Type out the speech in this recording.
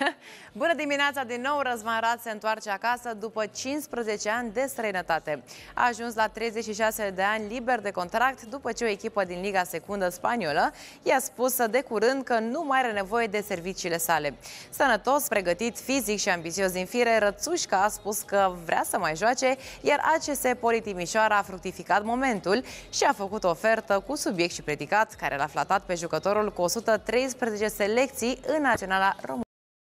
Bună dimineața din nou, Răzvan Rad se întoarce acasă după 15 ani de străinătate. A ajuns la 36 de ani liber de contract după ce o echipă din Liga Secundă Spaniolă i-a spus de curând că nu mai are nevoie de serviciile sale. Sănătos, pregătit fizic și ambițios din fire, Rățușca a spus că vrea să mai joace, iar ACS Politimișoara a fructificat momentul și a făcut o ofertă cu subiect și predicat, care l-a flatat pe jucătorul cu 113 selecții în Naționala Română.